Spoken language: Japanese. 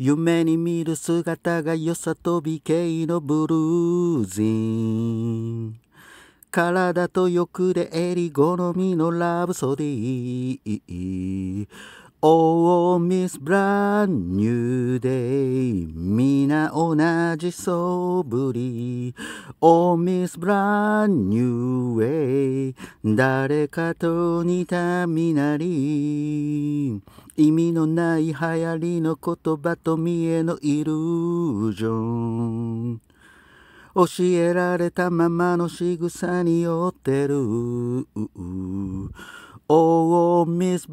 夢に見る姿が良さと美形のブルージン体と欲で襟好みのラブソディ Oh, Miss Brand New Day みんな同じそぶり Oh, Miss Brand New Way 誰かと似た身なり意味のない流行りの言葉と見えのイルージョン教えられたままの仕草に酔ってる Oh, oh Miss